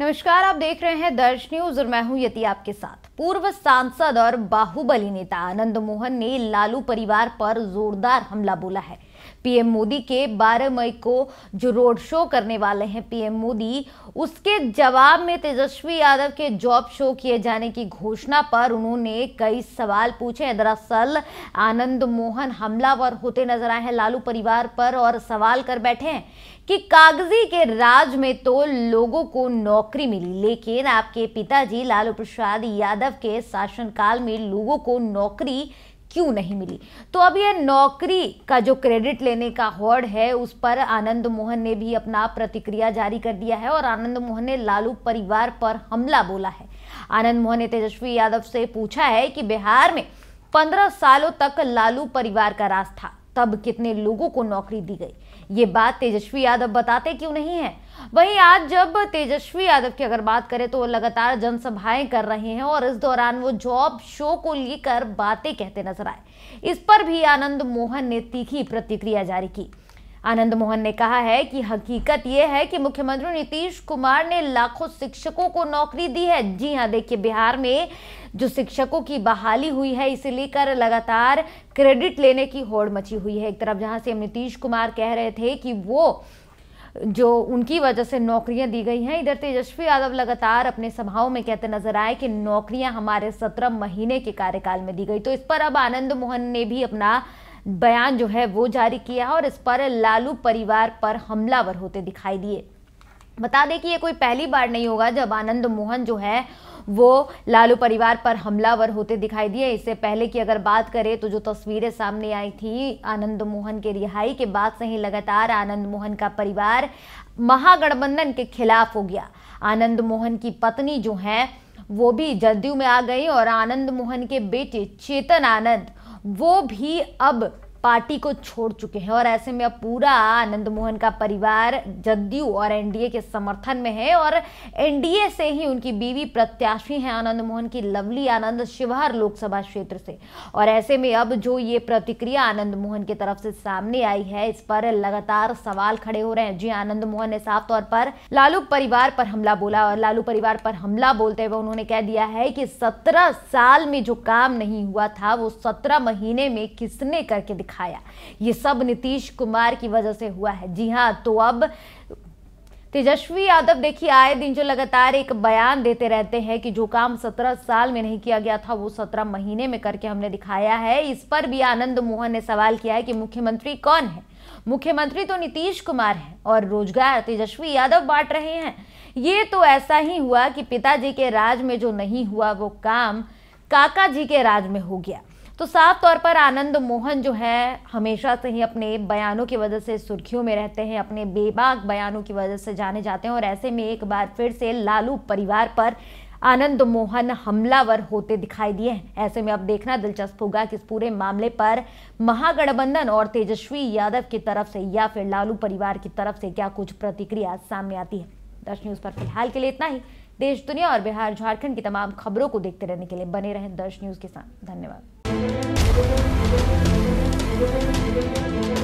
नमस्कार आप देख रहे हैं दर्श न्यूज और मैं हूं यति आपके साथ पूर्व सांसद और बाहुबली नेता आनंद मोहन ने लालू परिवार पर जोरदार हमला बोला है पीएम मोदी के 12 मई को जो रोड शो करने वाले हैं पीएम मोदी उसके जवाब में तेजस्वी यादव के जॉब शो किए जाने की घोषणा पर उन्होंने कई सवाल पूछे हैं दरअसल आनंद मोहन हमलावर होते नजर आए हैं लालू परिवार पर और सवाल कर बैठे हैं कि कागजी के राज में तो लोगों को नौकरी मिली लेकिन आपके पिताजी लालू प्रसाद यादव के शासनकाल में लोगों को नौकरी क्यों नहीं मिली तो अब ये नौकरी का जो क्रेडिट लेने का होड़ है उस पर आनंद मोहन ने भी अपना प्रतिक्रिया जारी कर दिया है और आनंद मोहन ने लालू परिवार पर हमला बोला है आनंद मोहन ने तेजस्वी यादव से पूछा है कि बिहार में पंद्रह सालों तक लालू परिवार का राज था तब कितने लोगों को नौकरी दी गई ये बात तेजस्वी यादव बताते क्यों नहीं है वहीं आज जब तेजस्वी यादव की अगर बात करें तो वो लगातार जनसभाएं कर रहे हैं और इस दौरान वो जॉब शो को लेकर बातें कहते नजर आए इस पर भी आनंद मोहन ने तीखी प्रतिक्रिया जारी की आनंद मोहन ने कहा है कि हकीकत यह है कि मुख्यमंत्री नीतीश कुमार ने लाखों शिक्षकों को नौकरी दी है जी हाँ देखिए बिहार में जो शिक्षकों की बहाली हुई है इसे लेकर लगातार क्रेडिट लेने की होड़ मची हुई है एक तरफ जहां से नीतीश कुमार कह रहे थे कि वो जो उनकी वजह से नौकरियां दी गई हैं इधर तेजस्वी यादव लगातार अपने सभाओं में कहते नजर आए कि नौकरियां हमारे सत्रह महीने के कार्यकाल में दी गई तो इस पर अब आनंद मोहन ने भी अपना बयान जो है वो जारी किया और इस पर लालू परिवार पर हमलावर होते दिखाई दिए बता दें कि ये कोई पहली बार नहीं होगा जब आनंद मोहन जो है वो लालू परिवार पर हमलावर होते दिखाई दिए इससे पहले की अगर बात करें तो जो तस्वीरें सामने आई थी आनंद मोहन के रिहाई के बाद से ही लगातार आनंद मोहन का परिवार महागठबंधन के खिलाफ हो गया आनंद मोहन की पत्नी जो है वो भी जदयू में आ गई और आनंद मोहन के बेटे चेतन आनंद वो भी अब पार्टी को छोड़ चुके हैं और ऐसे में अब पूरा आनंद मोहन का परिवार जदयू और एनडीए के समर्थन में है और एनडीए से ही उनकी बीवी प्रत्याशी हैं आनंद मोहन की लवली आनंद शिवहर लोकसभा क्षेत्र से और ऐसे में अब जो ये प्रतिक्रिया आनंद मोहन की तरफ से सामने आई है इस पर लगातार सवाल खड़े हो रहे हैं जी आनंद मोहन ने साफ तौर पर लालू परिवार पर हमला बोला और लालू परिवार पर हमला बोलते हुए उन्होंने कह दिया है कि सत्रह साल में जो काम नहीं हुआ था वो सत्रह महीने में किसने करके दिखा दिखाया ये सब नीतीश कुमार की वजह से हुआ है जी हाँ तो अब तेजस्वी यादव देखिए आए दिन जो लगातार एक बयान देते रहते हैं कि जो काम सत्रह साल में नहीं किया गया था वो सत्रह महीने में करके हमने दिखाया है इस पर भी आनंद मोहन ने सवाल किया है कि मुख्यमंत्री कौन है मुख्यमंत्री तो नीतीश कुमार हैं और रोजगार तेजस्वी यादव बांट रहे हैं ये तो ऐसा ही हुआ कि पिताजी के राज में जो नहीं हुआ वो काम काका जी के राज में हो गया तो साफ तौर पर आनंद मोहन जो है हमेशा से ही अपने बयानों की वजह से सुर्खियों में रहते हैं अपने बेबाक बयानों की वजह से जाने जाते हैं और ऐसे में एक बार फिर से लालू परिवार पर आनंद मोहन हमलावर होते दिखाई दिए हैं ऐसे में अब देखना दिलचस्प होगा कि इस पूरे मामले पर महागठबंधन और तेजस्वी यादव की तरफ से या फिर लालू परिवार की तरफ से क्या कुछ प्रतिक्रिया सामने आती है दर्श न्यूज पर फिलहाल के लिए इतना ही देश दुनिया और बिहार झारखंड की तमाम खबरों को देखते रहने के लिए बने रहें दर्श न्यूज के साथ धन्यवाद Thank you.